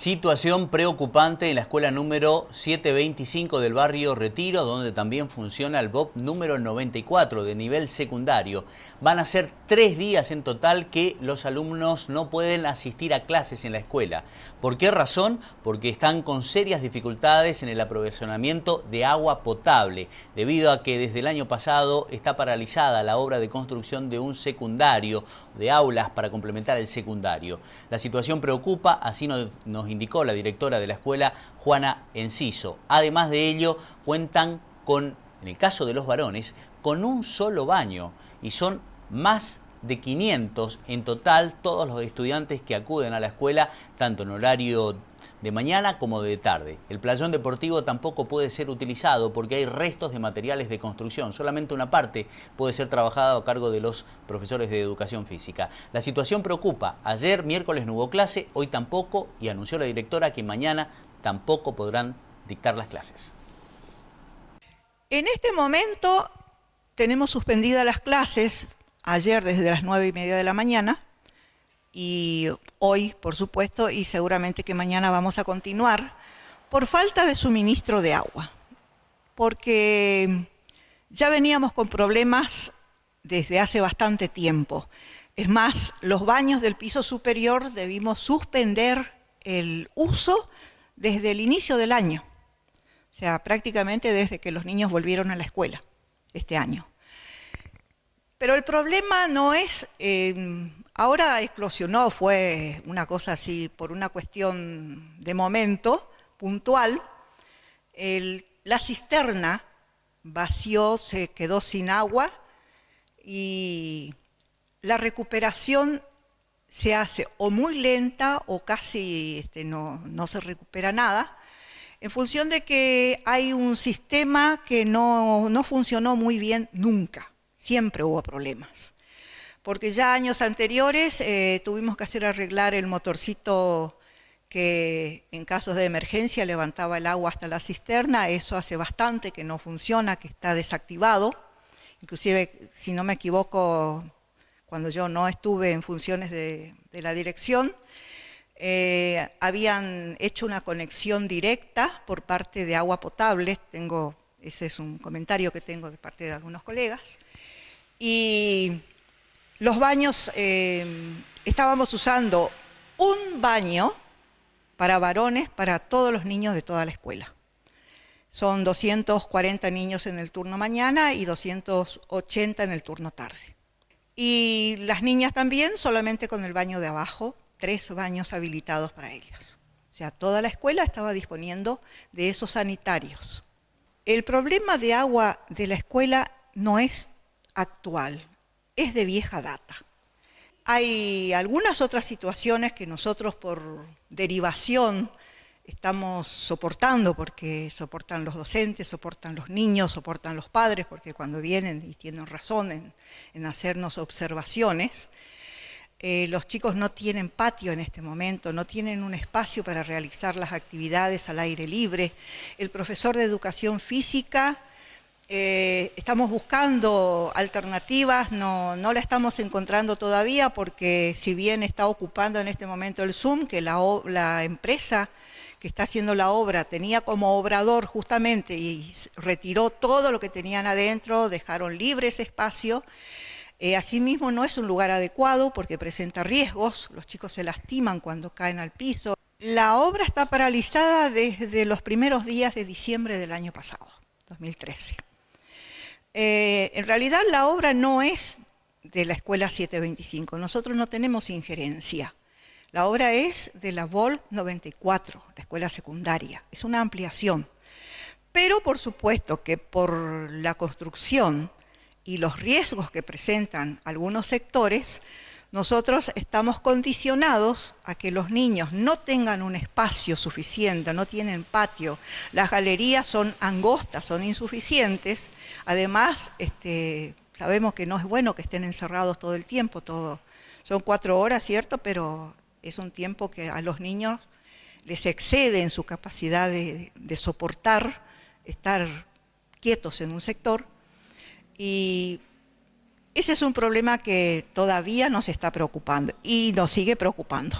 Situación preocupante en la escuela número 725 del barrio Retiro, donde también funciona el BOP número 94 de nivel secundario. Van a ser tres días en total que los alumnos no pueden asistir a clases en la escuela. ¿Por qué razón? Porque están con serias dificultades en el aprovisionamiento de agua potable, debido a que desde el año pasado está paralizada la obra de construcción de un secundario, de aulas para complementar el secundario. La situación preocupa, así nos indicó la directora de la escuela, Juana Enciso. Además de ello, cuentan con, en el caso de los varones, con un solo baño y son más de 500 en total todos los estudiantes que acuden a la escuela, tanto en horario de mañana como de tarde. El playón deportivo tampoco puede ser utilizado porque hay restos de materiales de construcción. Solamente una parte puede ser trabajada a cargo de los profesores de educación física. La situación preocupa. Ayer, miércoles, no hubo clase, hoy tampoco, y anunció la directora que mañana tampoco podrán dictar las clases. En este momento tenemos suspendidas las clases, ayer desde las nueve y media de la mañana, y hoy, por supuesto, y seguramente que mañana vamos a continuar, por falta de suministro de agua, porque ya veníamos con problemas desde hace bastante tiempo. Es más, los baños del piso superior debimos suspender el uso desde el inicio del año, o sea, prácticamente desde que los niños volvieron a la escuela este año. Pero el problema no es eh, Ahora explosionó, fue una cosa así por una cuestión de momento puntual. la cisterna vació, se quedó sin agua y la recuperación se hace o muy lenta o casi este, no, se recupera nada, en función de que hay un sistema que no funcionó muy bien nunca, siempre hubo problemas porque ya años anteriores eh, tuvimos que hacer arreglar el motorcito que en casos de emergencia levantaba el agua hasta la cisterna, eso hace bastante que no funciona, que está desactivado. Inclusive, si no me equivoco, cuando yo no estuve en funciones de, la dirección, eh, habían hecho una conexión directa por parte de agua potable, tengo, ese es un comentario que tengo de parte de algunos colegas, y los baños, eh, estábamos usando un baño para varones, para todos los niños de toda la escuela. Son 240 niños en el turno mañana y 280 en el turno tarde. Y las niñas también, solamente con el baño de abajo, tres baños habilitados para ellas. O sea, toda la escuela estaba disponiendo de esos sanitarios. El problema de agua de la escuela no es actual, es de vieja data. Hay algunas otras situaciones que nosotros por derivación estamos soportando, porque soportan los docentes, soportan los niños, soportan los padres, porque cuando vienen y tienen razón en, hacernos observaciones, eh, los chicos no tienen patio en este momento, no tienen un espacio para realizar las actividades al aire libre. El profesor de educación física eh, estamos buscando alternativas, no, no la estamos encontrando todavía porque si bien está ocupando en este momento el Zoom, que la, la empresa que está haciendo la obra tenía como obrador justamente y retiró todo lo que tenían adentro, dejaron libre ese espacio. Eh, asimismo, no es un lugar adecuado porque presenta riesgos, los chicos se lastiman cuando caen al piso. La obra está paralizada desde los primeros días de diciembre del año pasado, 2013. Eh, en realidad la obra no es de la Escuela 725, nosotros no tenemos injerencia. La obra es de la Vol 94, la escuela secundaria, es una ampliación. Pero por supuesto que por la construcción y los riesgos que presentan algunos sectores, nosotros estamos condicionados a que los niños no tengan un espacio suficiente, no tienen patio, las galerías son angostas, son insuficientes, además este, sabemos que no es bueno que estén encerrados todo el tiempo, todo. Son cuatro horas, ¿cierto? Pero es un tiempo que a los niños les excede en su capacidad de, de soportar estar quietos en un sector. Y ese es un problema que todavía nos está preocupando y nos sigue preocupando.